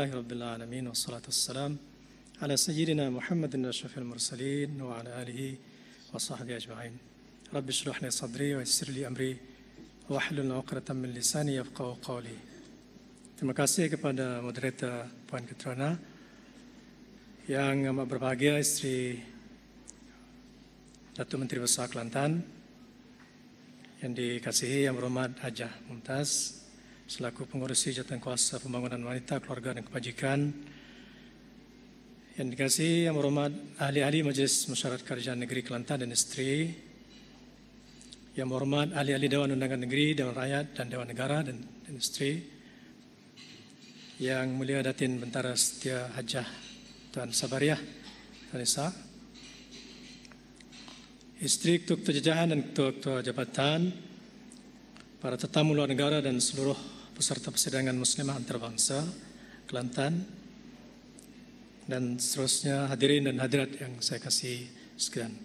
لله رب العالمين والصلاة والسلام على سيدنا محمد الأشرف المرسلين وعلى آله وصحبه أجمعين رب اشرح لي صدري ويسر لي أمري واحلل عقدة من لساني يفقه قولي Terima kasih kepada moderator Puan Ketrona yang amat berbahagia istri Datuk Menteri Besar Kelantan yang dikasihi yang berhormat Hajah Mumtaz selaku pengurusi jatuh kuasa pembangunan wanita, keluarga dan kebajikan. Yang dikasih yang berhormat ahli-ahli Majlis Masyarakat Kerajaan Negeri Kelantan dan Isteri. Yang berhormat ahli-ahli Dewan Undangan Negeri, Dewan Rakyat dan Dewan Negara dan, dan Isteri. Yang Mulia Datin Bentara Setia Hajah Tuan Sabariah Tuan Isa. Isteri Ketua Ketua Jajahan dan Ketua Ketua Jabatan, para tetamu luar negara dan seluruh peserta persidangan muslimah antarabangsa Kelantan dan seterusnya hadirin dan hadirat yang saya kasih sekalian.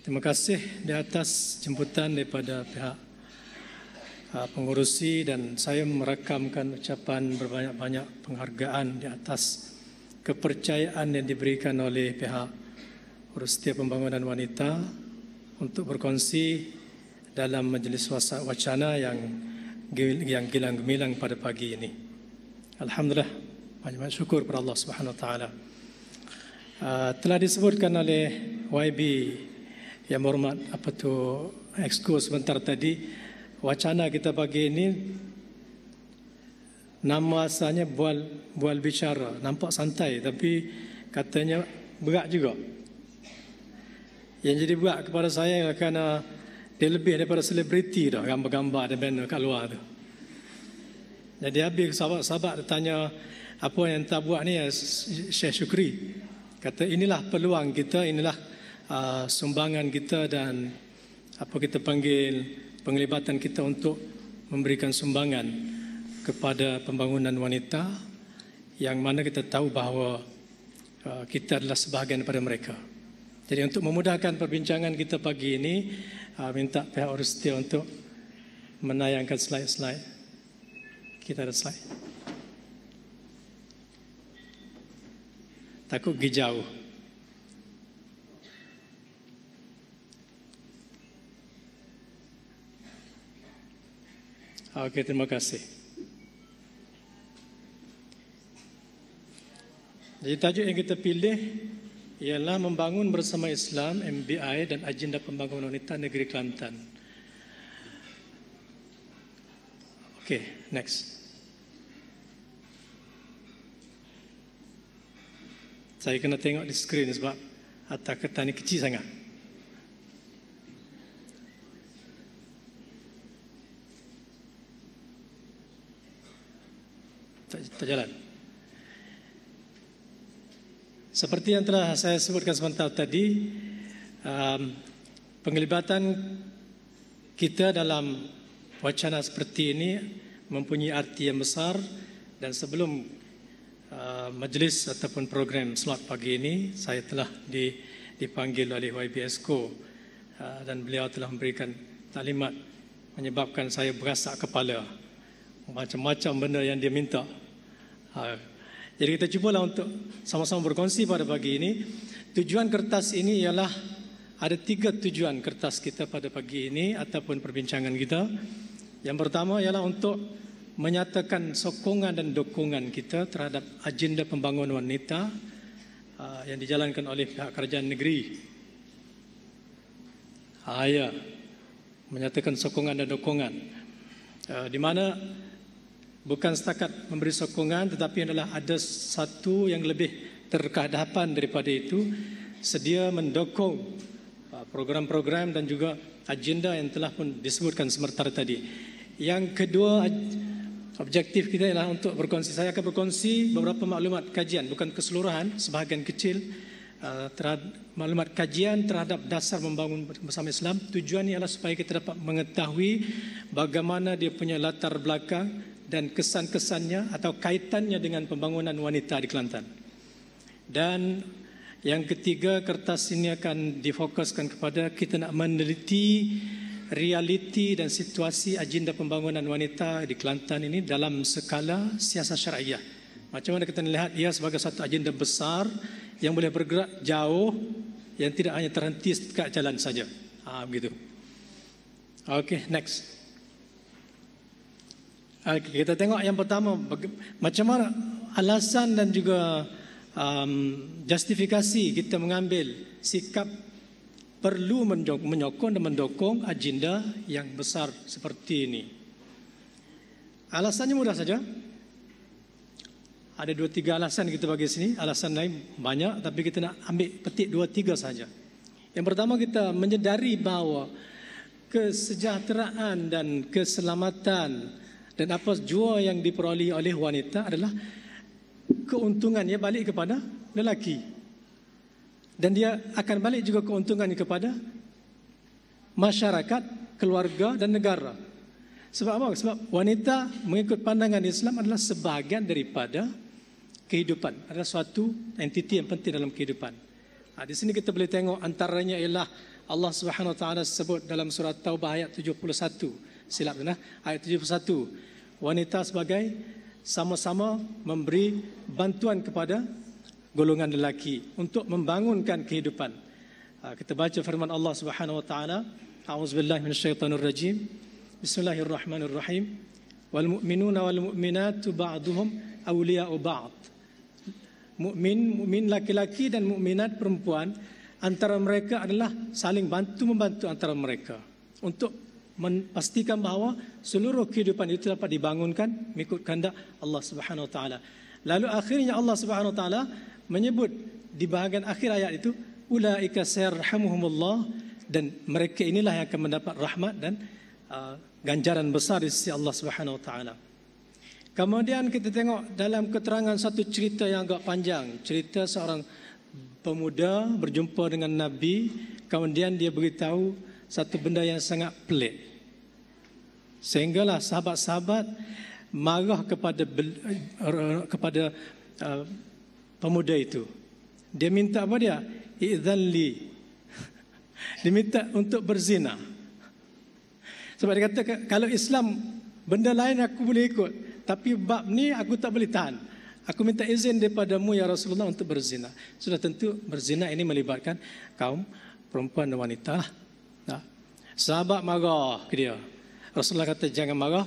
Terima kasih di atas jemputan daripada pihak uh, pengurusi dan saya merekamkan ucapan berbanyak-banyak penghargaan di atas kepercayaan yang diberikan oleh pihak Urus Setia Pembangunan Wanita untuk berkongsi dalam majlis wacana yang yang gilang gemilang pada pagi ini. Alhamdulillah, banyak banyak syukur kepada Allah Subhanahu Wa Taala. Ah, telah disebutkan oleh YB yang hormat apa tu exco sebentar tadi wacana kita pagi ini nama asalnya bual bual bicara nampak santai tapi katanya berat juga yang jadi berat kepada saya ialah kerana dia lebih daripada selebriti dah gambar-gambar dan benar kat luar tu. Jadi habis sahabat-sahabat dia tanya apa yang tak buat ni eh, Syekh Syukri. Kata inilah peluang kita, inilah uh, sumbangan kita dan apa kita panggil penglibatan kita untuk memberikan sumbangan kepada pembangunan wanita yang mana kita tahu bahawa uh, kita adalah sebahagian daripada mereka. Jadi untuk memudahkan perbincangan kita pagi ini, Ah, minta pihak orang setia untuk menayangkan slide-slide. Kita ada slide. Takut pergi jauh. Ah, okey, terima kasih. Jadi tajuk yang kita pilih ialah membangun bersama Islam, MBI dan Agenda Pembangunan Wanita Negeri Kelantan. Okay, next. Saya kena tengok di skrin sebab atas kertas ni kecil sangat. Tak, tak jalan. Seperti yang telah saya sebutkan sebentar tadi, um, penglibatan kita dalam wacana seperti ini mempunyai arti yang besar dan sebelum uh, majlis ataupun program slot pagi ini, saya telah di, dipanggil oleh YBSCO uh, dan beliau telah memberikan talimat menyebabkan saya berasak kepala. Macam-macam benda yang dia minta. Uh, jadi kita cubalah untuk sama-sama berkongsi pada pagi ini. Tujuan kertas ini ialah ada tiga tujuan kertas kita pada pagi ini ataupun perbincangan kita. Yang pertama ialah untuk menyatakan sokongan dan dukungan kita terhadap agenda pembangunan wanita ah, yang dijalankan oleh pihak kerajaan negeri. Ayah, ya, Menyatakan sokongan dan dukungan. Ah, di mana bukan setakat memberi sokongan tetapi adalah ada satu yang lebih terkadapan daripada itu sedia mendukung uh, program-program dan juga agenda yang telah pun disebutkan sementara tadi. Yang kedua objektif kita ialah untuk berkongsi. Saya akan berkongsi beberapa maklumat kajian, bukan keseluruhan, sebahagian kecil uh, maklumat kajian terhadap dasar membangun bersama Islam. Tujuannya ialah supaya kita dapat mengetahui bagaimana dia punya latar belakang dan kesan-kesannya atau kaitannya dengan pembangunan wanita di Kelantan. Dan yang ketiga, kertas ini akan difokuskan kepada kita nak meneliti realiti dan situasi agenda pembangunan wanita di Kelantan ini dalam skala siasat syariah. Macam mana kita lihat ia sebagai satu agenda besar yang boleh bergerak jauh yang tidak hanya terhenti dekat jalan saja. Ah ha, begitu. Okey, next. Ah, kita tengok yang pertama macam mana alasan dan juga um, justifikasi kita mengambil sikap perlu menyokong dan mendukung agenda yang besar seperti ini. Alasannya mudah saja. Ada dua tiga alasan kita bagi sini. Alasan lain banyak tapi kita nak ambil petik dua tiga saja. Yang pertama kita menyedari bahawa kesejahteraan dan keselamatan dan apa jua yang diperoleh oleh wanita adalah keuntungannya balik kepada lelaki. Dan dia akan balik juga keuntungannya kepada masyarakat, keluarga dan negara. Sebab apa? Sebab wanita mengikut pandangan Islam adalah sebahagian daripada kehidupan. Adalah suatu entiti yang penting dalam kehidupan. Ha, di sini kita boleh tengok antaranya ialah Allah Subhanahu Wa Taala sebut dalam surah Taubah ayat 71 silap sana. Ayat 71. Wanita sebagai sama-sama memberi bantuan kepada golongan lelaki untuk membangunkan kehidupan. Ha, kita baca firman Allah Subhanahu wa taala. A'udzubillahi minasyaitonir rajim. Bismillahirrahmanirrahim. Wal mu'minuna wal mu'minat ba'dhum awliya'u ba'd. Mukmin, mukmin laki-laki dan mukminat perempuan antara mereka adalah saling bantu membantu antara mereka untuk Pastikan bahawa seluruh kehidupan itu dapat dibangunkan mengikut kehendak Allah Subhanahu Wa Taala. Lalu akhirnya Allah Subhanahu Wa Taala menyebut di bahagian akhir ayat itu ulaika sayarhamuhumullah dan mereka inilah yang akan mendapat rahmat dan uh, ganjaran besar dari sisi Allah Subhanahu Wa Taala. Kemudian kita tengok dalam keterangan satu cerita yang agak panjang, cerita seorang pemuda berjumpa dengan Nabi, kemudian dia beritahu satu benda yang sangat pelik. Sehinggalah sahabat-sahabat marah kepada kepada uh, pemuda itu. Dia minta apa dia? Idzalli. Dia minta untuk berzina. Sebab dia kata kalau Islam benda lain aku boleh ikut, tapi bab ni aku tak boleh tahan. Aku minta izin daripadamu ya Rasulullah untuk berzina. Sudah tentu berzina ini melibatkan kaum perempuan dan wanita. sahabat marah ke dia. Rasulullah kata jangan marah,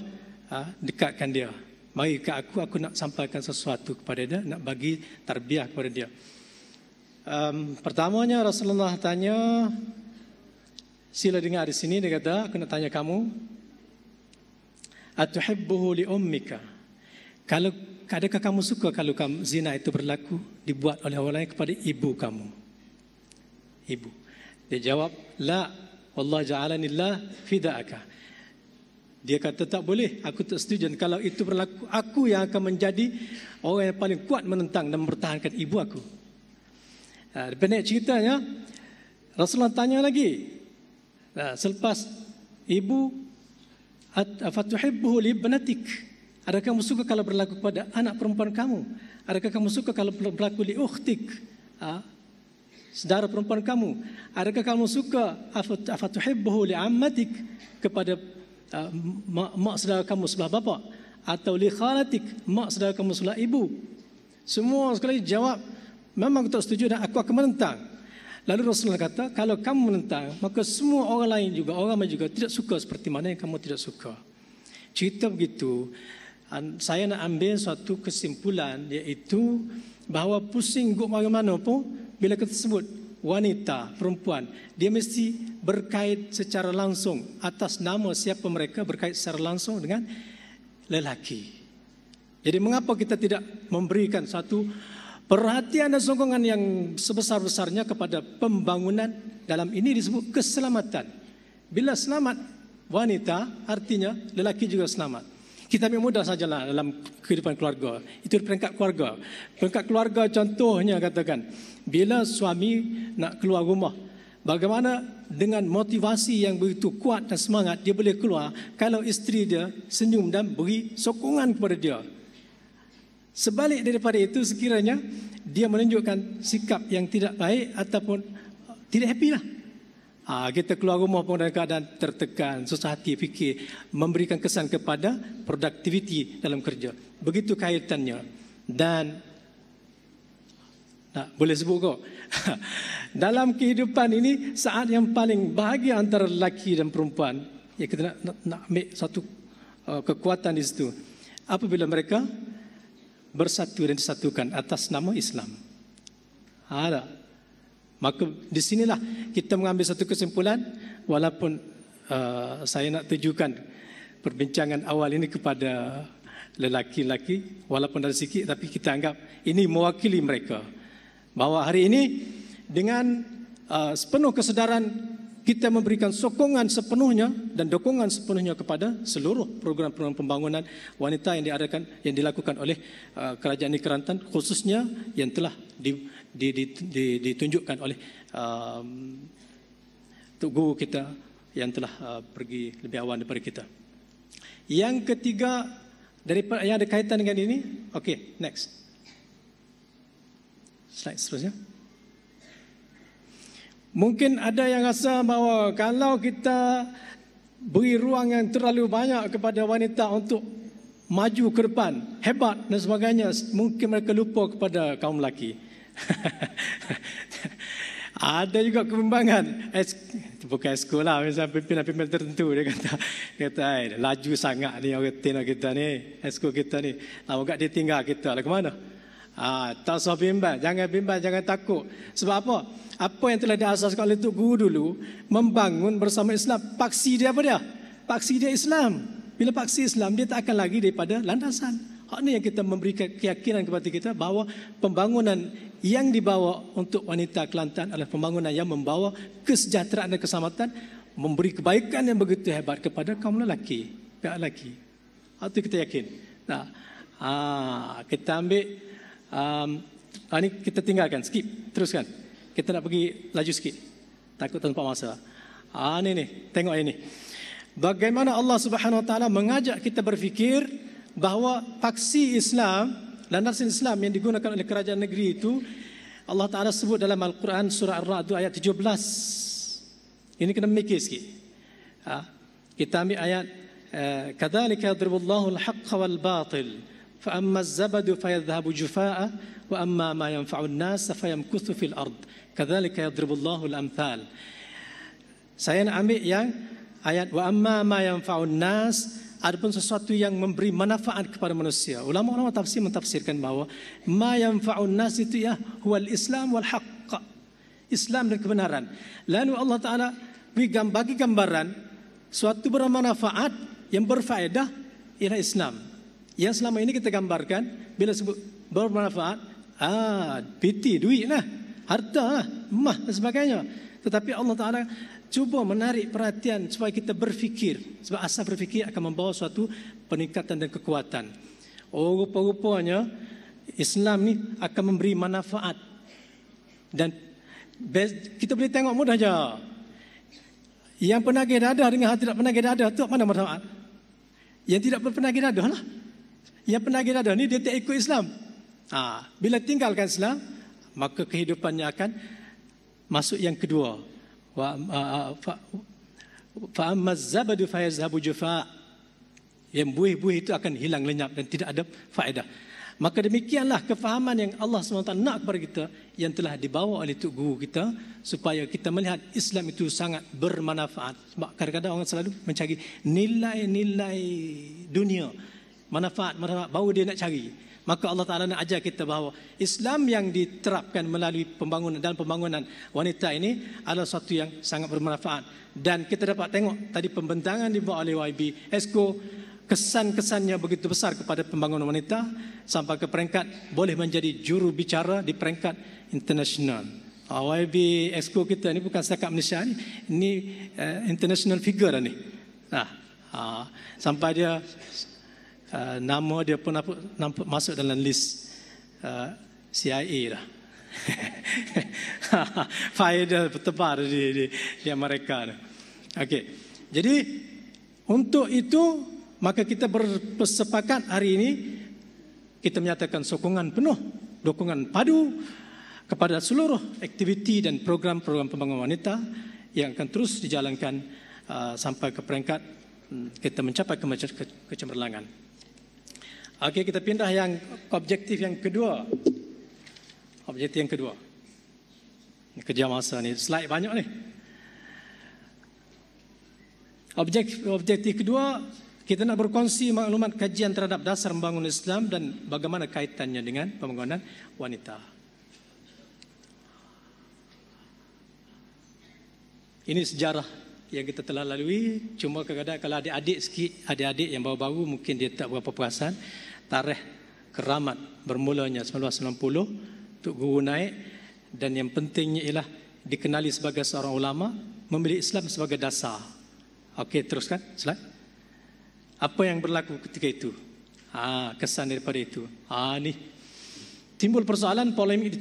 ha, dekatkan dia. Mari ke aku, aku nak sampaikan sesuatu kepada dia, nak bagi tarbiah kepada dia. Um, pertamanya Rasulullah tanya, sila dengar di sini, dia kata, aku nak tanya kamu. Atuhibbuhu li ummika. Kalau Adakah kamu suka kalau kamu, zina itu berlaku dibuat oleh orang lain kepada ibu kamu? Ibu. Dia jawab, La, Allah la fida'aka. Dia kata tak boleh, aku tak setuju. Dan kalau itu berlaku, aku yang akan menjadi orang yang paling kuat menentang dan mempertahankan ibu aku. Uh, pendek ceritanya, Rasulullah tanya lagi. Ha, selepas ibu, Fatuhibbuhu libnatik. Adakah kamu suka kalau berlaku pada anak perempuan kamu? Adakah kamu suka kalau berlaku di uhtik? Uh, ha, saudara perempuan kamu? Adakah kamu suka afatuhibbuhu ammatik kepada Ah, mak, mak saudara kamu sebelah bapa atau li khalatik mak saudara kamu sebelah ibu. Semua sekali jawab memang kita setuju dan aku akan menentang. Lalu Rasulullah kata, kalau kamu menentang, maka semua orang lain juga, orang lain juga tidak suka seperti mana yang kamu tidak suka. Cerita begitu, saya nak ambil satu kesimpulan iaitu bahawa pusing guk mana-mana pun bila kita sebut wanita, perempuan, dia mesti berkait secara langsung atas nama siapa mereka berkait secara langsung dengan lelaki. Jadi mengapa kita tidak memberikan satu perhatian dan sokongan yang sebesar-besarnya kepada pembangunan dalam ini disebut keselamatan. Bila selamat wanita artinya lelaki juga selamat kita ambil mudah sajalah dalam kehidupan keluarga. Itu peringkat keluarga. Peringkat keluarga contohnya katakan, bila suami nak keluar rumah, bagaimana dengan motivasi yang begitu kuat dan semangat dia boleh keluar kalau isteri dia senyum dan beri sokongan kepada dia. Sebalik daripada itu sekiranya dia menunjukkan sikap yang tidak baik ataupun tidak happy lah Ha, kita keluar rumah pun dalam keadaan tertekan, susah hati, fikir, memberikan kesan kepada produktiviti dalam kerja. Begitu kaitannya. Dan tak, boleh sebut kok. dalam kehidupan ini saat yang paling bahagia antara lelaki dan perempuan. Ya kita nak, nak, nak ambil satu uh, kekuatan di situ. Apabila mereka bersatu dan disatukan atas nama Islam. Ha, Maka di sinilah kita mengambil satu kesimpulan walaupun uh, saya nak tujukan perbincangan awal ini kepada lelaki-lelaki walaupun ada sikit tapi kita anggap ini mewakili mereka. Bahawa hari ini dengan uh, sepenuh kesedaran kita memberikan sokongan sepenuhnya dan dukungan sepenuhnya kepada seluruh program-program pembangunan wanita yang diadakan yang dilakukan oleh uh, kerajaan Negeri Kerantan khususnya yang telah di, ditunjukkan oleh um, Tok Guru kita yang telah uh, pergi lebih awal daripada kita. Yang ketiga daripada yang ada kaitan dengan ini, okey, next. Slide seterusnya. Mungkin ada yang rasa bahawa kalau kita beri ruang yang terlalu banyak kepada wanita untuk maju ke depan, hebat dan sebagainya, mungkin mereka lupa kepada kaum lelaki. ada juga kembangan. Bukan sekolah, misalnya pimpinan-pimpinan lah, tertentu. Dia kata, dia kata eh, laju sangat ni orang tina lah kita ni. Esko kita ni. Lama kat dia tinggal kita lah ke mana? Ah, tak usah bimbang. Jangan bimbang, jangan takut. Sebab apa? Apa yang telah diasaskan oleh Tok Guru dulu, membangun bersama Islam. Paksi dia apa dia? Paksi dia Islam. Bila paksi Islam, dia tak akan lagi daripada landasan. Hak ni yang kita memberikan keyakinan kepada kita bahawa pembangunan yang dibawa untuk wanita Kelantan adalah pembangunan yang membawa kesejahteraan dan keselamatan memberi kebaikan yang begitu hebat kepada kaum lelaki, pihak lelaki. Itu kita yakin. Nah, ha, kita ambil um, ini ha, kita tinggalkan, skip, teruskan. Kita nak pergi laju sikit. Takut tanpa masa. Ah, ha, ini nih, tengok ini. Bagaimana Allah Subhanahu Wa Taala mengajak kita berfikir bahawa taksi Islam dan dasar Islam yang digunakan oleh kerajaan negeri itu Allah Ta'ala sebut dalam Al-Quran surah Ar-Ra'd ayat 17. Ini kena mikir sikit. Ha? Kita ambil ayat eh, kadzalika yadribullahu al-haqq wal batil fa amma az-zabadu fayadhhabu jufaa'a wa amma ma yanfa'u an-nas fa fil ard. Kadzalika yadribullahu al-amthal. Saya nak ambil yang ayat Wa'amma amma ma yanfa'u an-nas ataupun sesuatu yang memberi manfaat kepada manusia. Ulama-ulama tafsir mentafsirkan bahawa ma yanfa'un nas itu ya wal islam wal haqq. Islam dan kebenaran. Lalu Allah Taala bagi gambaran suatu bermanfaat yang berfaedah ialah Islam. Yang selama ini kita gambarkan bila sebut bermanfaat ah piti duit lah harta lah, mah dan sebagainya. Tetapi Allah Taala cuba menarik perhatian supaya kita berfikir. Sebab asa berfikir akan membawa suatu peningkatan dan kekuatan. Oh, rupa-rupanya Islam ni akan memberi manfaat. Dan kita boleh tengok mudah saja. Yang penagih dadah dengan yang tidak penagih dadah tu mana manfaat? Yang tidak penagih dadah lah. Yang penagih dadah ni dia tak ikut Islam. Ha, bila tinggalkan Islam, maka kehidupannya akan masuk yang kedua, فأما الزبد فيذهب جفاء yang buih-buih itu akan hilang lenyap dan tidak ada faedah. Maka demikianlah kefahaman yang Allah SWT nak kepada kita yang telah dibawa oleh Tuk Guru kita supaya kita melihat Islam itu sangat bermanfaat. Sebab kadang-kadang orang selalu mencari nilai-nilai dunia. Manfaat, manfaat, baru dia nak cari maka Allah Taala nak ajar kita bahawa Islam yang diterapkan melalui pembangunan dan pembangunan wanita ini adalah satu yang sangat bermanfaat dan kita dapat tengok tadi pembentangan dibuat oleh YB Esco kesan-kesannya begitu besar kepada pembangunan wanita sampai ke peringkat boleh menjadi juru bicara di peringkat internasional. Ah, YB Esco kita ini bukan setakat Malaysia ni, ini uh, eh, international figure ni. Nah, uh, ah, sampai dia Ah, nama dia pun apa, nampak masuk dalam list uh, ah, CIA lah. Fire dia di, di, di Amerika. Okey. Jadi untuk itu maka kita bersepakat hari ini kita menyatakan sokongan penuh, dukungan padu kepada seluruh aktiviti dan program-program pembangunan wanita yang akan terus dijalankan uh, sampai ke peringkat hmm, kita mencapai kemajuan kecemerlangan. Okey, kita pindah yang objektif yang kedua. Objektif yang kedua. Kerja masa ni, slide banyak ni. Objektif, objektif kedua, kita nak berkongsi maklumat kajian terhadap dasar membangun Islam dan bagaimana kaitannya dengan pembangunan wanita. Ini sejarah yang kita telah lalui. Cuma kadang-kadang kalau adik-adik sikit, adik-adik yang baru-baru mungkin dia tak berapa perasan tarikh keramat bermulanya 1990 Tok Guru naik dan yang pentingnya ialah dikenali sebagai seorang ulama memilih Islam sebagai dasar. Okey, teruskan slide. Apa yang berlaku ketika itu? Ah, kesan daripada itu. Ah, ni timbul persoalan polemik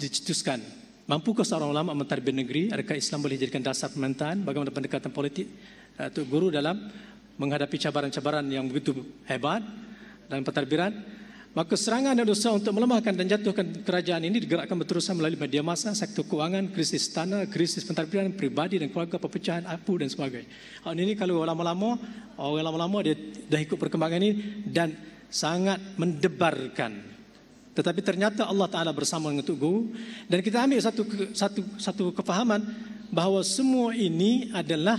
dicetuskan. Mampukah seorang ulama mentarbiyah negeri? Adakah Islam boleh dijadikan dasar pemerintahan? Bagaimana pendekatan politik eh, Tok Guru dalam menghadapi cabaran-cabaran yang begitu hebat dan pentadbiran. Maka serangan dan usaha untuk melemahkan dan jatuhkan kerajaan ini digerakkan berterusan melalui media masa, sektor keuangan, krisis tanah, krisis pentadbiran, pribadi dan keluarga, perpecahan, apu dan sebagainya. Hal ini kalau lama-lama, orang lama-lama dia dah ikut perkembangan ini dan sangat mendebarkan. Tetapi ternyata Allah Ta'ala bersama dengan Tuk Guru dan kita ambil satu, satu, satu kefahaman bahawa semua ini adalah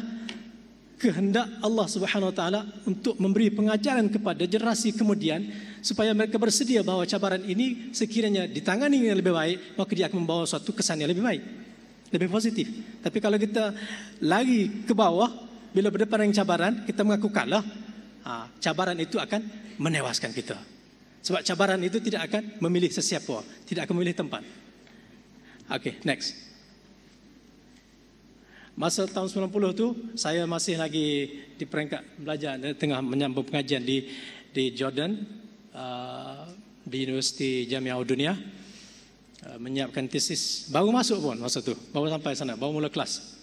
kehendak Allah Subhanahu Wa Taala untuk memberi pengajaran kepada generasi kemudian supaya mereka bersedia bahawa cabaran ini sekiranya ditangani dengan lebih baik maka dia akan membawa suatu kesan yang lebih baik lebih positif tapi kalau kita lari ke bawah bila berdepan dengan cabaran kita mengaku kalah ha, cabaran itu akan menewaskan kita sebab cabaran itu tidak akan memilih sesiapa tidak akan memilih tempat okay next Masa tahun 90 tu saya masih lagi di peringkat belajar tengah menyambung pengajian di di Jordan uh, di Universiti Jamiah Dunia uh, menyiapkan tesis baru masuk pun masa tu baru sampai sana baru mula kelas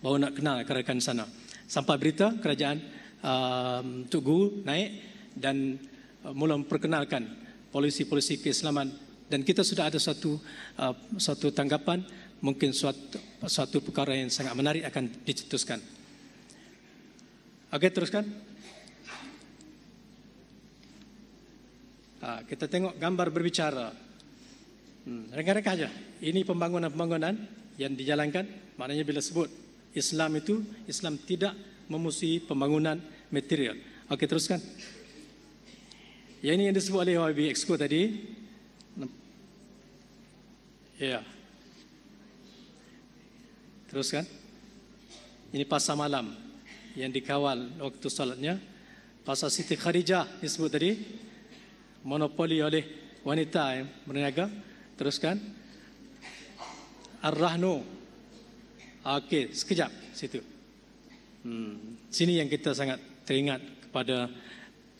baru nak kenal kerajaan sana sampai berita kerajaan uh, um, Tuk naik dan uh, mula memperkenalkan polisi-polisi keislaman dan kita sudah ada satu uh, satu tanggapan mungkin suatu, suatu perkara yang sangat menarik akan dicetuskan. Okay, teruskan. Ah, kita tengok gambar berbicara. Hmm, rekan-rekan saja, ini pembangunan-pembangunan yang dijalankan, maknanya bila sebut Islam itu, Islam tidak memusuhi pembangunan material. Okay, teruskan. Yang ini yang disebut oleh YB Exco tadi. Ya. Yeah. Teruskan. Ini pasal malam yang dikawal waktu salatnya. Pasal Siti Khadijah disebut tadi. Monopoli oleh wanita yang berniaga. Teruskan. Ar-Rahnu. Okey, sekejap situ. Hmm, sini yang kita sangat teringat kepada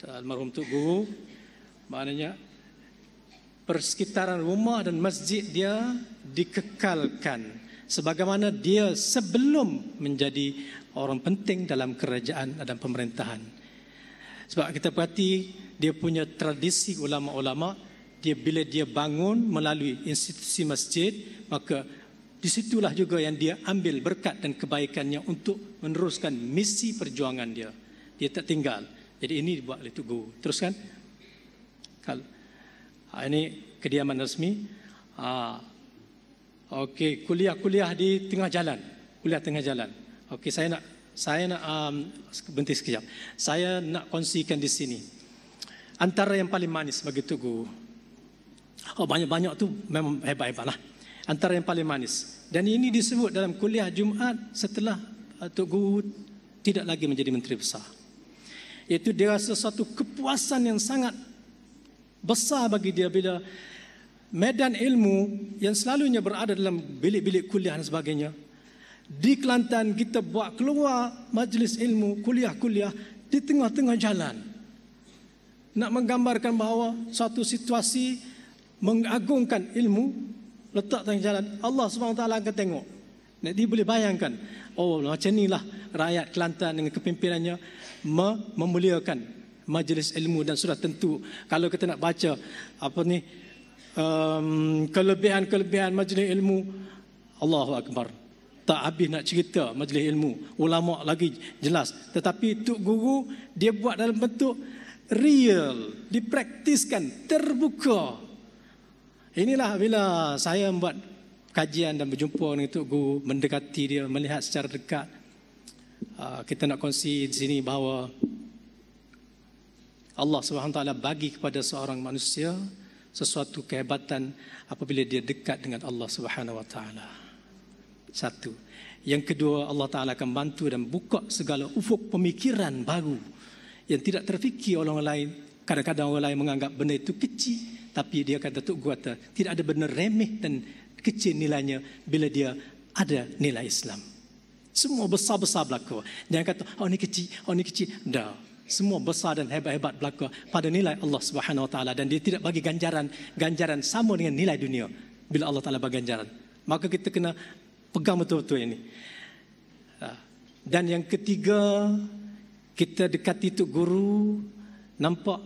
eh, almarhum Tuk Guru. Maknanya persekitaran rumah dan masjid dia dikekalkan sebagaimana dia sebelum menjadi orang penting dalam kerajaan dan pemerintahan. Sebab kita perhati dia punya tradisi ulama-ulama, dia bila dia bangun melalui institusi masjid, maka di situlah juga yang dia ambil berkat dan kebaikannya untuk meneruskan misi perjuangan dia. Dia tak tinggal. Jadi ini dibuat oleh Tugu. Teruskan. Kalau ah, ini kediaman resmi. Ah, Okey, kuliah-kuliah di tengah jalan. Kuliah tengah jalan. Okey, saya nak saya nak um, berhenti sekejap. Saya nak kongsikan di sini. Antara yang paling manis bagi tugu. Oh, banyak-banyak tu memang hebat-hebat lah. Antara yang paling manis. Dan ini disebut dalam kuliah Jumaat setelah uh, Tok Guru tidak lagi menjadi Menteri Besar. Iaitu dia rasa satu kepuasan yang sangat besar bagi dia bila medan ilmu yang selalunya berada dalam bilik-bilik kuliah dan sebagainya di Kelantan kita buat keluar majlis ilmu kuliah-kuliah di tengah-tengah jalan nak menggambarkan bahawa satu situasi mengagungkan ilmu letak tengah jalan Allah SWT akan tengok jadi boleh bayangkan oh macam inilah rakyat Kelantan dengan kepimpinannya memuliakan majlis ilmu dan sudah tentu kalau kita nak baca apa ni um, kelebihan-kelebihan majlis ilmu. Allahu Akbar. Tak habis nak cerita majlis ilmu. Ulama lagi jelas. Tetapi tu Guru dia buat dalam bentuk real. Dipraktiskan. Terbuka. Inilah bila saya buat kajian dan berjumpa dengan tu Guru. Mendekati dia. Melihat secara dekat. Ah, kita nak kongsi di sini bahawa Allah Subhanahu SWT bagi kepada seorang manusia sesuatu kehebatan apabila dia dekat dengan Allah Subhanahu wa taala. Satu. Yang kedua, Allah taala akan bantu dan buka segala ufuk pemikiran baru yang tidak terfikir oleh orang lain. Kadang-kadang orang lain menganggap benda itu kecil, tapi dia kata tu kuata, tidak ada benda remeh dan kecil nilainya bila dia ada nilai Islam. Semua besar-besar berlaku. Jangan kata, oh ni kecil, oh ni kecil. Dah, semua besar dan hebat-hebat belaka pada nilai Allah Subhanahu Wa Taala dan dia tidak bagi ganjaran ganjaran sama dengan nilai dunia bila Allah Taala bagi ganjaran maka kita kena pegang betul-betul ini ha. dan yang ketiga kita dekati tu guru nampak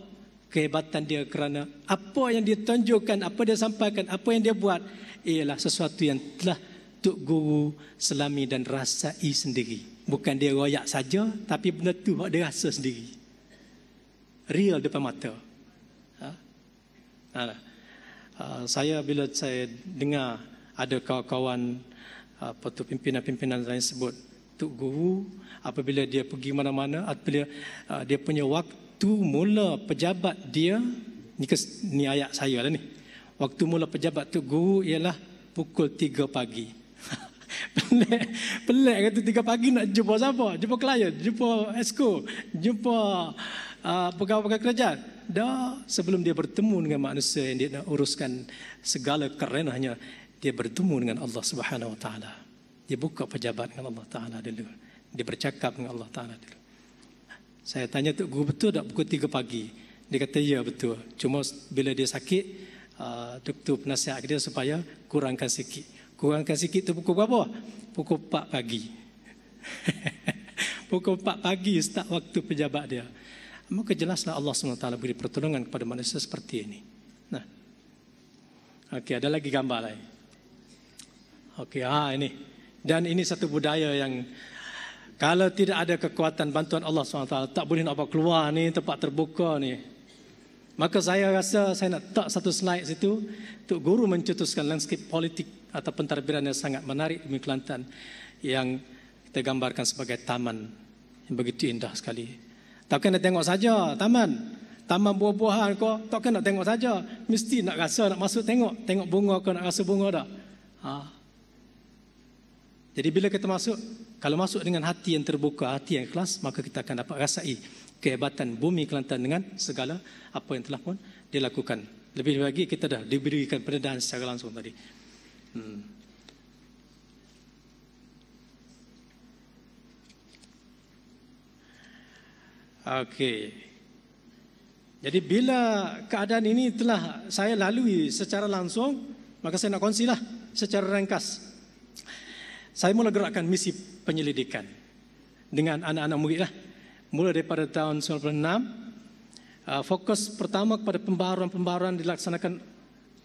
kehebatan dia kerana apa yang dia tunjukkan apa dia sampaikan apa yang dia buat ialah sesuatu yang telah Tuk Guru selami dan rasai sendiri. Bukan dia royak saja, tapi benda tu dia rasa sendiri real depan mata. Ha? ha? Ha, saya bila saya dengar ada kawan-kawan ha, apa pimpinan-pimpinan lain sebut tu guru apabila dia pergi mana-mana apabila uh, dia punya waktu mula pejabat dia ni, kes, ni ayat saya lah ni waktu mula pejabat tu guru ialah pukul 3 pagi pelik pelik kata tiga pagi nak jumpa siapa jumpa klien jumpa esko jumpa Ah, pegawai-pegawai kerajaan. Dah sebelum dia bertemu dengan manusia yang dia nak uruskan segala kerenahnya, dia bertemu dengan Allah Subhanahu Wa Taala. Dia buka pejabat dengan Allah Taala dulu. Dia bercakap dengan Allah Taala dulu. Saya tanya tu, Guru betul tak pukul 3 pagi? Dia kata ya betul. Cuma bila dia sakit, uh, ah, doktor penasihat dia supaya kurangkan sikit. Kurangkan sikit tu pukul berapa? Pukul 4 pagi. pukul 4 pagi start waktu pejabat dia. Maka jelaslah Allah SWT beri pertolongan kepada manusia seperti ini. Nah, okay, ada lagi gambar lain. Okay, ah ha, ini. Dan ini satu budaya yang kalau tidak ada kekuatan bantuan Allah SWT, tak boleh nak keluar ni, tempat terbuka ni. Maka saya rasa saya nak tak satu slide situ, Tuk Guru mencetuskan landscape politik atau pentadbiran yang sangat menarik di Kelantan yang kita gambarkan sebagai taman yang begitu indah sekali. Tak kena tengok saja taman. Taman buah-buahan kau tak kena tengok saja. Mesti nak rasa nak masuk tengok. Tengok bunga kau nak rasa bunga tak? Ha. Jadi bila kita masuk, kalau masuk dengan hati yang terbuka, hati yang ikhlas, maka kita akan dapat rasai kehebatan bumi Kelantan dengan segala apa yang telah pun dilakukan. Lebih lagi kita dah diberikan perdedahan secara langsung tadi. Hmm. Okey. Jadi bila keadaan ini telah saya lalui secara langsung, maka saya nak konsilah secara ringkas. Saya mula gerakkan misi penyelidikan dengan anak-anak lah. Mula daripada tahun 1996, uh, fokus pertama kepada pembaharuan-pembaharuan dilaksanakan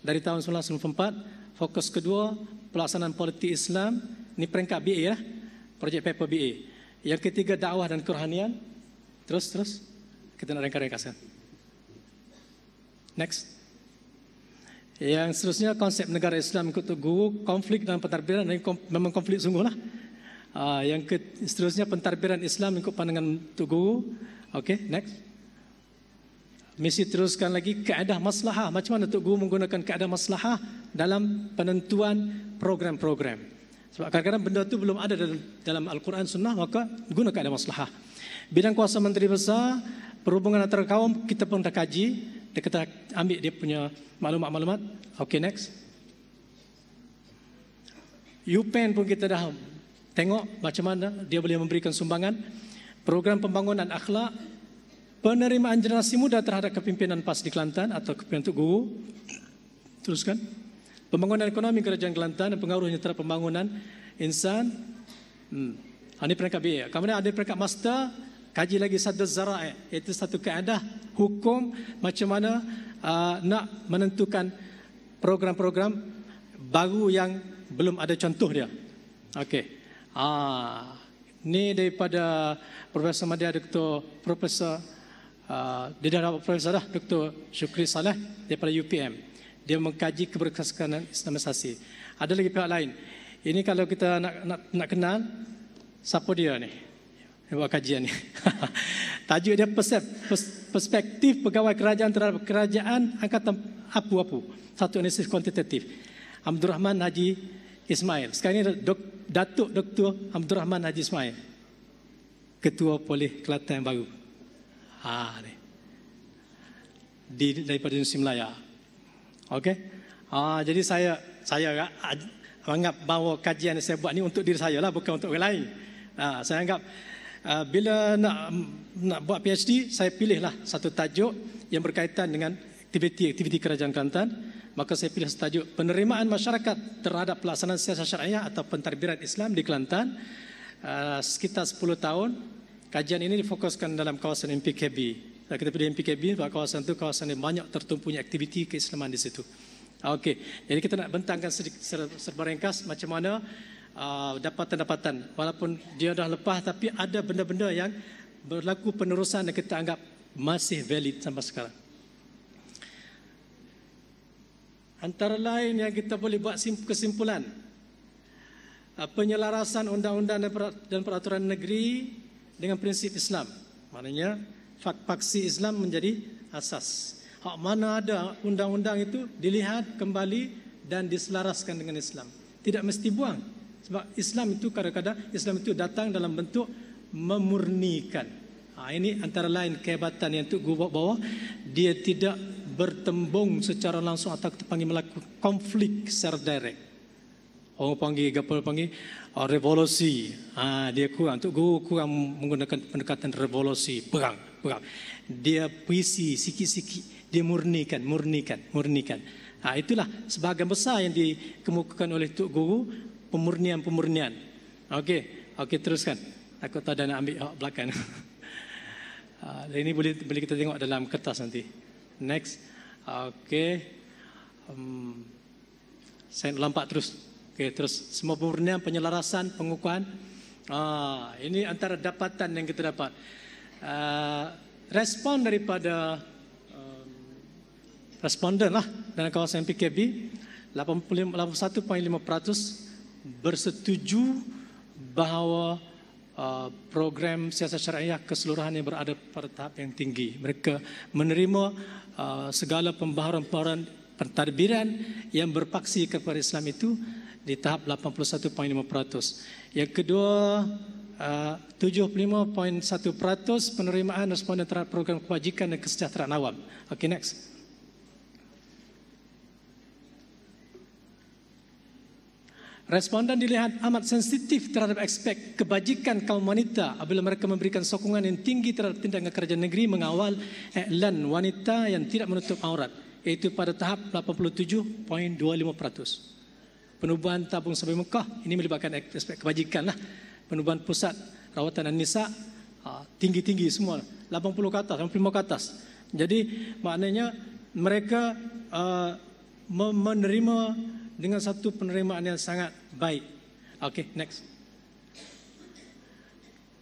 dari tahun 1994. Fokus kedua, pelaksanaan politik Islam. Ini peringkat BA, ya. Lah, projek paper BA. Yang ketiga, dakwah dan kerohanian. Terus, terus. Kita nak rengka-rengka Next. Yang seterusnya konsep negara Islam ikut guru, konflik dan pentadbiran. memang konflik sungguh lah. Ah, yang seterusnya pentadbiran Islam ikut pandangan tu guru. Okay, next. mesti teruskan lagi keadaan maslahah. Macam mana Tok Guru menggunakan keadaan maslahah dalam penentuan program-program. Sebab kadang-kadang benda tu belum ada dalam, dalam Al-Quran Sunnah, maka guna keadaan maslahah. Bidang kuasa menteri besar, perhubungan antara kaum, kita pun dah kaji. Dia kata ambil dia punya maklumat-maklumat. Okay, next. UPEN pun kita dah tengok macam mana dia boleh memberikan sumbangan. Program pembangunan akhlak, penerimaan generasi muda terhadap kepimpinan PAS di Kelantan atau kepimpinan Tuk Guru. Teruskan. Pembangunan ekonomi kerajaan Kelantan dan pengaruhnya terhadap pembangunan insan. Hmm. Ini peringkat BA. Kemudian ada peringkat master, kaji lagi sadda zara'i iaitu satu keadaan hukum macam mana uh, nak menentukan program-program baru yang belum ada contoh dia. Okey. Ah ni daripada Profesor Madya Dr. Profesor uh, dia profesor dah Dr. Syukri Saleh daripada UPM. Dia mengkaji keberkesanan Islamisasi. Ada lagi pihak lain. Ini kalau kita nak nak, nak kenal siapa dia ni? Ini buat kajian ni. Tajuk dia persep, perspektif pegawai kerajaan terhadap kerajaan angkatan apu-apu. Satu analisis kuantitatif. Abdul Rahman Haji Ismail. Sekarang ini Dok, Datuk Dr. Abdul Rahman Haji Ismail. Ketua Polis Kelantan yang baru. Ha, ni. Di, daripada Universiti Melayu. Okey. Ha, jadi saya saya anggap bawa kajian yang saya buat ni untuk diri saya lah bukan untuk orang lain. Ha, saya anggap Ah, bila nak nak buat PhD, saya pilihlah satu tajuk yang berkaitan dengan aktiviti-aktiviti kerajaan Kelantan. Maka saya pilih tajuk penerimaan masyarakat terhadap pelaksanaan siasat syariah atau pentadbiran Islam di Kelantan ah, sekitar 10 tahun. Kajian ini difokuskan dalam kawasan MPKB. Dan kita pilih MPKB sebab kawasan itu kawasan yang banyak tertumpunya aktiviti keislaman di situ. Ah, okey, jadi kita nak bentangkan sedikit ser- ringkas macam mana dapatan-dapatan uh, walaupun dia dah lepas tapi ada benda-benda yang berlaku penerusan yang kita anggap masih valid sampai sekarang antara lain yang kita boleh buat kesimpulan uh, penyelarasan undang-undang dan peraturan negeri dengan prinsip Islam maknanya faksi Islam menjadi asas hak mana ada undang-undang itu dilihat kembali dan diselaraskan dengan Islam tidak mesti buang sebab Islam itu kadang-kadang Islam itu datang dalam bentuk memurnikan. Ha, ini antara lain kehebatan yang Tuk Guru bawa. Dia tidak bertembung secara langsung atau kita panggil melakukan konflik secara direct. Orang panggil, gapal panggil, oh, revolusi. Ha, dia kurang, Tuk Guru kurang menggunakan pendekatan revolusi, perang, perang. Dia puisi sikit-sikit, dia murnikan, murnikan, murnikan. Ha, itulah sebahagian besar yang dikemukakan oleh Tuk Guru pemurnian-pemurnian. Okey, okey teruskan. Aku tak ada nak ambil hak belakang. Uh, ini boleh, boleh kita tengok dalam kertas nanti. Next. Okey. Um, saya lompat terus. Okey, terus. Semua pemurnian, penyelarasan, pengukuhan. Ah, uh, ini antara dapatan yang kita dapat. Uh, respon daripada um, responden lah dalam kawasan PKB 81.5% bersetuju bahawa uh, program siasat syariah keseluruhan yang berada pada tahap yang tinggi. Mereka menerima uh, segala pembaharuan-pembaharuan pentadbiran yang berpaksi kepada Islam itu di tahap 81.5%. Yang kedua, uh, 75.1% penerimaan responden terhadap program kewajikan dan kesejahteraan awam. Okay, next. Responden dilihat amat sensitif terhadap aspek kebajikan kaum wanita apabila mereka memberikan sokongan yang tinggi terhadap tindakan kerajaan negeri mengawal iklan wanita yang tidak menutup aurat iaitu pada tahap 87.25%. Penubuhan tabung sampai Mekah ini melibatkan aspek kebajikan. Lah. Penubuhan pusat rawatan dan Anissa ah, tinggi-tinggi semua. 80 ke atas, 85 ke atas. Jadi maknanya mereka uh, menerima dengan satu penerimaan yang sangat Baik. Okey, next.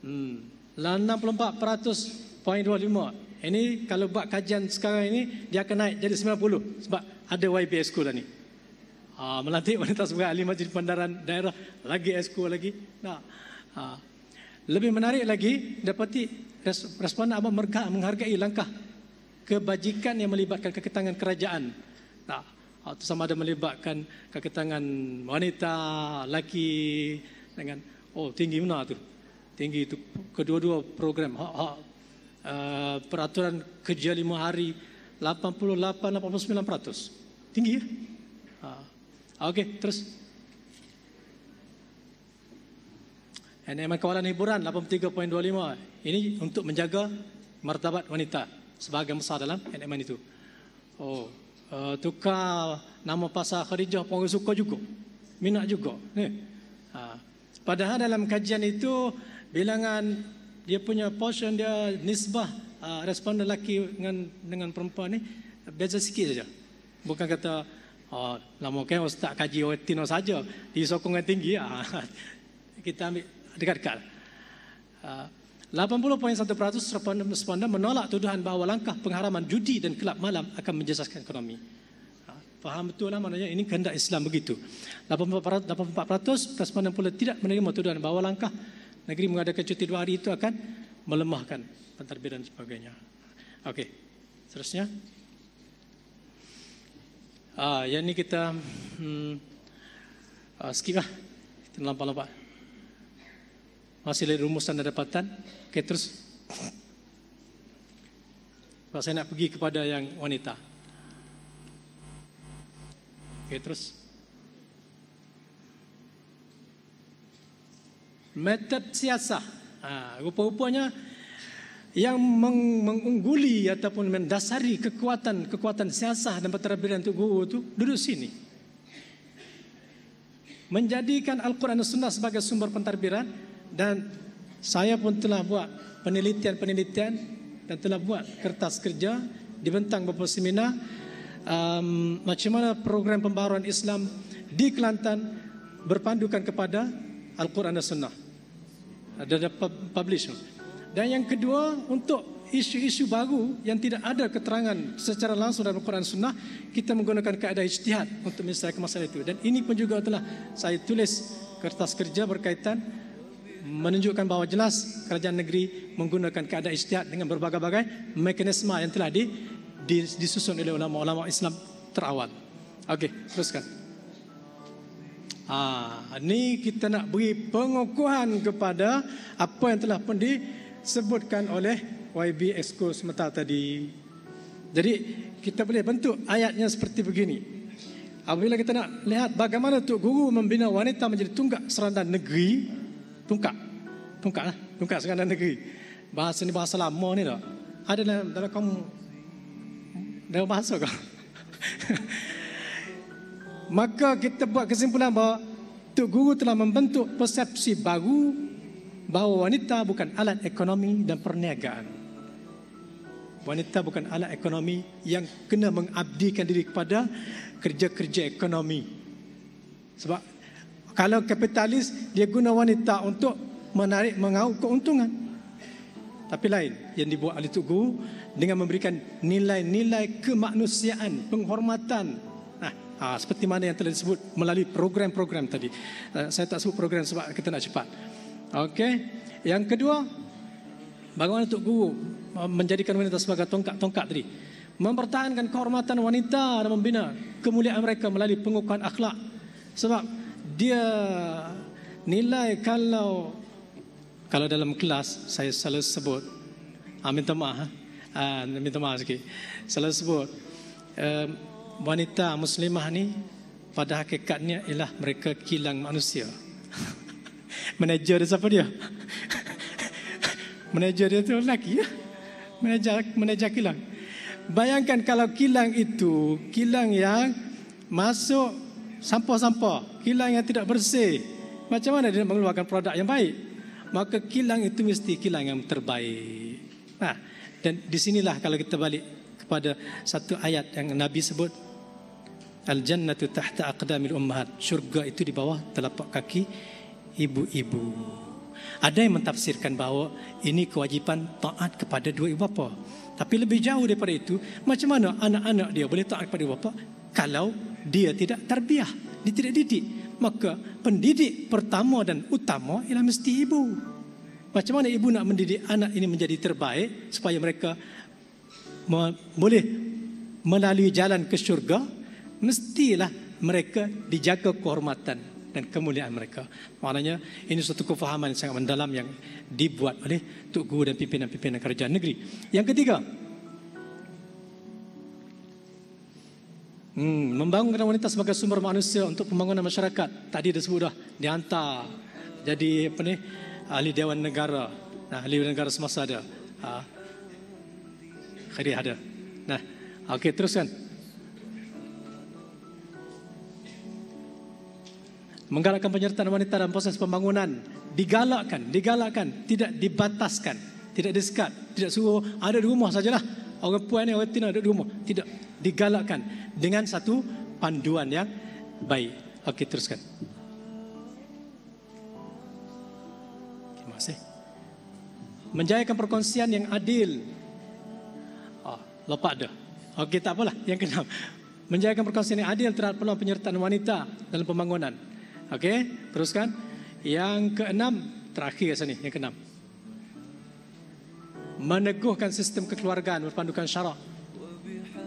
Hmm. 64 peratus poin 25. Ini kalau buat kajian sekarang ini, dia akan naik jadi 90 sebab ada YPS school dah ni. Ha, melantik wanita sebagai ahli majlis pandaran daerah lagi esko lagi. Nah, ha. Lebih menarik lagi, dapati respon abang mergah menghargai langkah kebajikan yang melibatkan keketangan kerajaan. Nah, atau ah, sama ada melibatkan kaki tangan wanita, laki dengan oh tinggi mana tu? Tinggi itu kedua-dua program ha, ha, eh, peraturan kerja lima hari 88 89%. Tinggi ya? Ha. Okey, terus. NMI Kawalan Hiburan 83.25. Ini untuk menjaga martabat wanita sebagai besar dalam NMI itu. Oh, uh, tukar nama pasar Khadijah pun orang suka juga. Minat juga. Eh. Uh, padahal dalam kajian itu bilangan dia punya portion dia nisbah uh, responden lelaki dengan dengan perempuan ni beza sikit saja. Bukan kata uh, lama kan ustaz kaji orang tino saja di sokongan tinggi uh, kita ambil dekat-dekat. Uh, 80.1% responden menolak tuduhan bahawa langkah pengharaman judi dan kelab malam akan menjejaskan ekonomi. Ha, faham betul lah maknanya ini kehendak Islam begitu. 84% responden pula tidak menerima tuduhan bahawa langkah negeri mengadakan cuti dua hari itu akan melemahkan penterbitan sebagainya. Okey, seterusnya. Ah, yang ini kita hmm, ah, skip lah. Kita lompat-lompat. Masih lihat rumus tanda dapatan. Okay, terus. Sebab saya nak pergi kepada yang wanita. Okay, terus. Metod siasa, Ha, rupa-rupanya yang meng- mengungguli ataupun mendasari kekuatan kekuatan siasa dan penerbitan untuk guru itu duduk sini menjadikan Al-Quran dan Sunnah sebagai sumber pentadbiran dan saya pun telah buat penelitian-penelitian dan telah buat kertas kerja di bentang beberapa seminar um, macam mana program pembaruan Islam di Kelantan berpandukan kepada Al-Quran dan Sunnah ada dapat publish dan yang kedua untuk isu-isu baru yang tidak ada keterangan secara langsung dalam Al-Quran Sunnah kita menggunakan kaedah ijtihad untuk menyelesaikan masalah itu dan ini pun juga telah saya tulis kertas kerja berkaitan menunjukkan bahawa jelas kerajaan negeri menggunakan keadaan istihad dengan berbagai-bagai mekanisme yang telah di, di, disusun oleh ulama-ulama Islam terawal. Okey, teruskan. Ha, ah, ini kita nak beri pengukuhan kepada apa yang telah pun disebutkan oleh YB Exco sementara tadi. Jadi kita boleh bentuk ayatnya seperti begini. Apabila kita nak lihat bagaimana Tok Guru membina wanita menjadi tunggak serandan negeri, tungkak. Tungkak lah. Tungkak segala negeri. Bahasa ni bahasa lama ni tak? Ada dalam, dalam kamu dalam bahasa kau? Maka kita buat kesimpulan bahawa Tok Guru telah membentuk persepsi baru bahawa wanita bukan alat ekonomi dan perniagaan. Wanita bukan alat ekonomi yang kena mengabdikan diri kepada kerja-kerja ekonomi. Sebab kalau kapitalis dia guna wanita untuk menarik mengauk keuntungan. Tapi lain yang dibuat oleh Tugu dengan memberikan nilai-nilai kemanusiaan, penghormatan. Nah, ha, seperti mana yang telah disebut melalui program-program tadi. Eh, saya tak sebut program sebab kita nak cepat. Okey. Yang kedua, bagaimana Tok Guru eh, menjadikan wanita sebagai tongkat-tongkat tadi? Mempertahankan kehormatan wanita dan membina kemuliaan mereka melalui pengukuhan akhlak. Sebab dia nilai kalau kalau dalam kelas saya selalu sebut amin tamah ah amin tamah ha? sikit selalu sebut uh, wanita muslimah ni pada hakikatnya ialah mereka kilang manusia manager dia siapa dia manager dia tu lelaki ya manager manager kilang bayangkan kalau kilang itu kilang yang masuk sampah-sampah kilang yang tidak bersih. Macam mana dia mengeluarkan produk yang baik? Maka kilang itu mesti kilang yang terbaik. Nah, dan disinilah kalau kita balik kepada satu ayat yang Nabi sebut. Al-jannatu tahta aqdamil ummahat. Syurga itu di bawah telapak kaki ibu-ibu. Ada yang mentafsirkan bahawa ini kewajipan taat kepada dua ibu bapa. Tapi lebih jauh daripada itu, macam mana anak-anak dia boleh taat kepada ibu bapa kalau dia tidak terbiah, dia tidak didik maka pendidik pertama dan utama ialah mesti ibu. Macam mana ibu nak mendidik anak ini menjadi terbaik supaya mereka boleh melalui jalan ke syurga? Mestilah mereka dijaga kehormatan dan kemuliaan mereka. Maknanya ini satu kefahaman yang sangat mendalam yang dibuat oleh Tuk Guru dan pimpinan-pimpinan kerajaan negeri. Yang ketiga, Hmm, membangunkan wanita sebagai sumber manusia untuk pembangunan masyarakat. Tadi dah sebut dah dihantar jadi apa ni ahli dewan negara. Nah, ahli dewan negara semasa ada. Ha. Khairi ada. Nah, okey teruskan. Menggalakkan penyertaan wanita dalam proses pembangunan digalakkan, digalakkan, tidak dibataskan, tidak disekat, tidak suruh ada di rumah sajalah orang puan ni orang tina duduk di rumah. Tidak digalakkan dengan satu panduan yang baik. Okey, teruskan. Terima kasih. Menjayakan perkongsian yang adil. Oh, lepak dah. Okey, tak apalah. Yang kenal. Menjayakan perkongsian yang adil terhadap peluang penyertaan wanita dalam pembangunan. Okey, teruskan. Yang keenam, terakhir sini, yang keenam meneguhkan sistem kekeluargaan berpandukan syarak.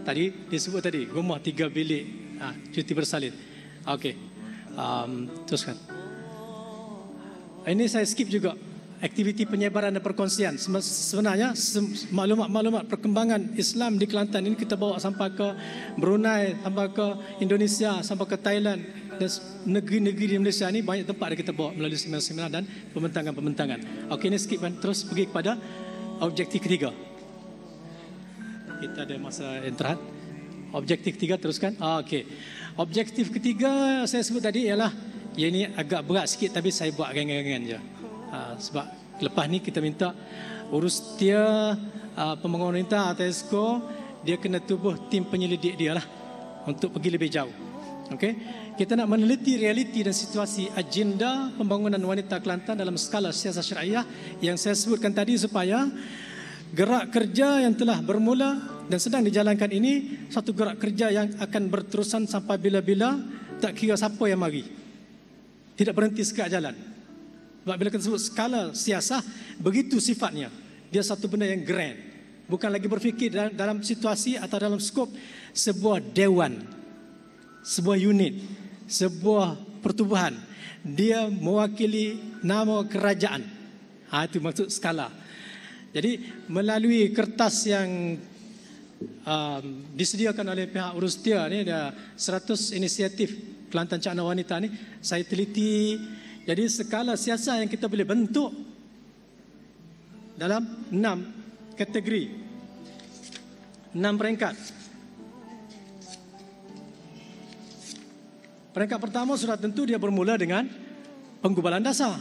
Tadi disebut tadi rumah tiga bilik ha, cuti bersalin. Okey. Um, teruskan. Ini saya skip juga aktiviti penyebaran dan perkongsian. Sebenarnya maklumat-maklumat perkembangan Islam di Kelantan ini kita bawa sampai ke Brunei, sampai ke Indonesia, sampai ke Thailand dan negeri-negeri di Malaysia ini banyak tempat yang kita bawa melalui seminar-seminar dan pembentangan-pembentangan. Okey, ini skip kan? Terus pergi kepada Objektif ketiga. Kita ada masa entahan. Objektif ketiga teruskan. Ah, Okey. Objektif ketiga saya sebut tadi ialah ya ini agak berat sikit tapi saya buat ringan-ringan je. Ha, sebab lepas ni kita minta urus dia ha, ah, pembangunan pemerintah atau ESCO dia kena tubuh tim penyelidik dia lah untuk pergi lebih jauh. Okey kita nak meneliti realiti dan situasi agenda pembangunan wanita Kelantan dalam skala siasat syariah yang saya sebutkan tadi supaya gerak kerja yang telah bermula dan sedang dijalankan ini satu gerak kerja yang akan berterusan sampai bila-bila tak kira siapa yang mari. Tidak berhenti sekat jalan. Sebab bila kita sebut skala siasah, begitu sifatnya. Dia satu benda yang grand. Bukan lagi berfikir dalam situasi atau dalam skop sebuah dewan. Sebuah unit sebuah pertubuhan. Dia mewakili nama kerajaan. Ha, itu maksud skala. Jadi melalui kertas yang uh, disediakan oleh pihak urus dia ni ada 100 inisiatif Kelantan Cakna Wanita ni saya teliti jadi skala siasat yang kita boleh bentuk dalam enam kategori enam peringkat Peringkat pertama sudah tentu dia bermula dengan penggubalan dasar.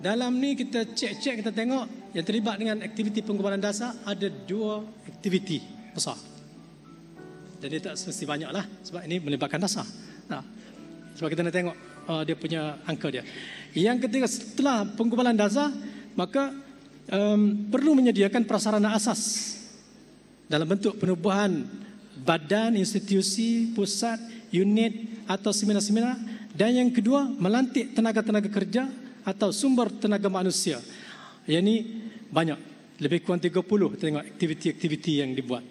Dalam ni kita cek-cek kita tengok yang terlibat dengan aktiviti penggubalan dasar ada dua aktiviti besar. Jadi tak mesti banyak lah sebab ini melibatkan dasar. Nah, sebab kita nak tengok uh, dia punya angka dia. Yang ketiga setelah penggubalan dasar maka um, perlu menyediakan prasarana asas dalam bentuk penubuhan badan, institusi, pusat, unit atau seminar-seminar dan yang kedua melantik tenaga-tenaga kerja atau sumber tenaga manusia. Yang ni banyak, lebih kurang 30 kita tengok aktiviti-aktiviti yang dibuat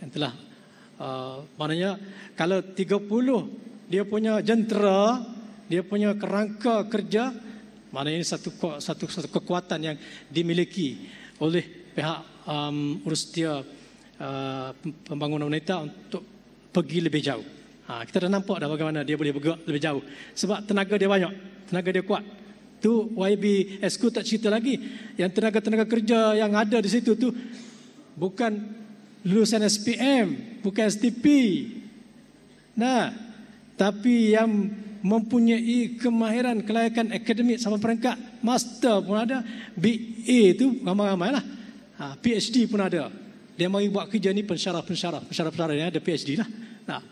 yang telah uh, maknanya kalau 30 dia punya jentera, dia punya kerangka kerja maknanya ini satu satu, satu kekuatan yang dimiliki oleh pihak um, Rusia Uh, pembangunan wanita untuk pergi lebih jauh. Ha, kita dah nampak dah bagaimana dia boleh bergerak lebih jauh. Sebab tenaga dia banyak, tenaga dia kuat. Tu YB SQ tak cerita lagi. Yang tenaga-tenaga kerja yang ada di situ tu bukan lulusan SPM, bukan STP. Nah, tapi yang mempunyai kemahiran kelayakan akademik sama peringkat master pun ada, BA tu ramai-ramai lah. Ha, PhD pun ada dia mahu buat kerja ni pensyarah pensyarah pensyarah pensyarah ya ada PhD lah nah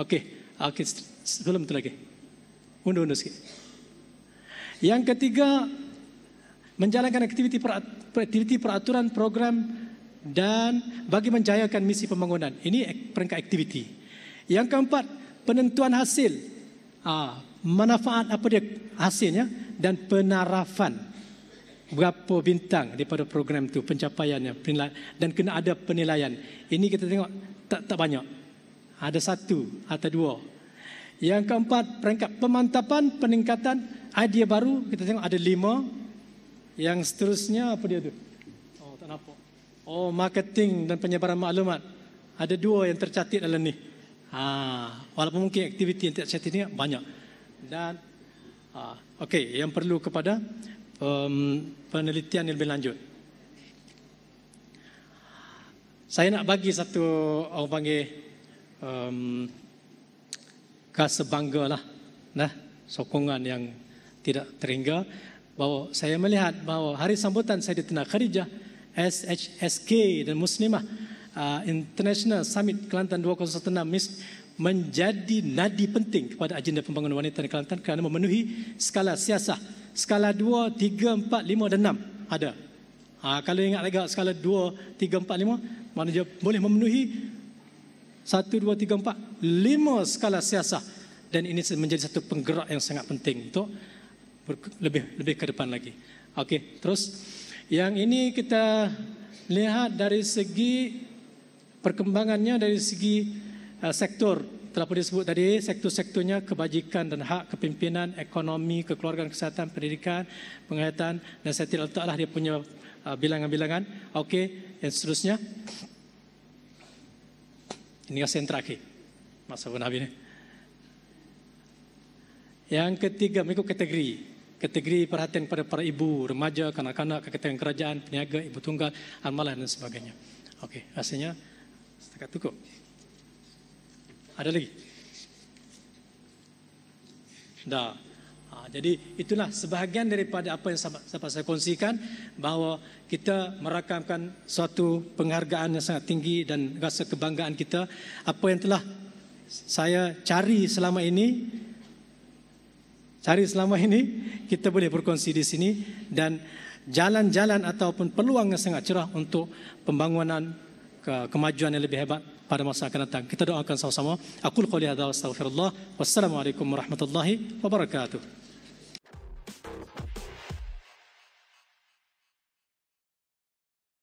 okey ah, okey sebelum tu lagi undur undur sikit yang ketiga menjalankan aktiviti aktiviti peraturan program dan bagi menjayakan misi pembangunan ini peringkat aktiviti yang keempat penentuan hasil ah manfaat apa dia hasilnya dan penarafan berapa bintang daripada program tu pencapaiannya penilaian, dan kena ada penilaian. Ini kita tengok tak tak banyak. Ada satu atau dua. Yang keempat peringkat pemantapan peningkatan idea baru kita tengok ada lima. Yang seterusnya apa dia tu? Oh tak nampak. Oh marketing dan penyebaran maklumat. Ada dua yang tercatat dalam ni. Ha, walaupun mungkin aktiviti yang tercatat ni banyak. Dan ha, okey yang perlu kepada um, penelitian yang lebih lanjut. Saya nak bagi satu orang panggil um, kasih bangga lah, nah sokongan yang tidak terhingga bahawa saya melihat bahawa hari sambutan saya di Tanah Kerja SHSK dan Muslimah uh, International Summit Kelantan 2016 menjadi nadi penting kepada agenda pembangunan wanita di Kelantan kerana memenuhi skala siasah. Skala 2, 3, 4, 5 dan 6 ada. Ha, kalau ingat lagi skala 2, 3, 4, 5, mana dia boleh memenuhi 1, 2, 3, 4, 5 skala siasah. Dan ini menjadi satu penggerak yang sangat penting untuk lebih lebih ke depan lagi. Okey, terus. Yang ini kita lihat dari segi perkembangannya, dari segi Eh, sektor telah disebut tadi sektor-sektornya kebajikan dan hak kepimpinan ekonomi kekeluargaan kesihatan pendidikan penghayatan dan saya tidak letaklah dia punya eh, bilangan-bilangan okey dan seterusnya ini yang sentra ke masa pun habis ini. yang ketiga mengikut kategori kategori perhatian pada para ibu remaja kanak-kanak kekatan kerajaan peniaga ibu tunggal amalan dan sebagainya okey rasanya setakat cukup ada lagi? Dah. Ha, jadi itulah sebahagian daripada apa yang sama, saya kongsikan bahawa kita merakamkan suatu penghargaan yang sangat tinggi dan rasa kebanggaan kita apa yang telah saya cari selama ini cari selama ini kita boleh berkongsi di sini dan jalan-jalan ataupun peluang yang sangat cerah untuk pembangunan ke kemajuan yang lebih hebat pada masa akan datang. Kita doakan sama-sama. Aku lakukan hadis. Astagfirullah. Wassalamualaikum warahmatullahi wabarakatuh.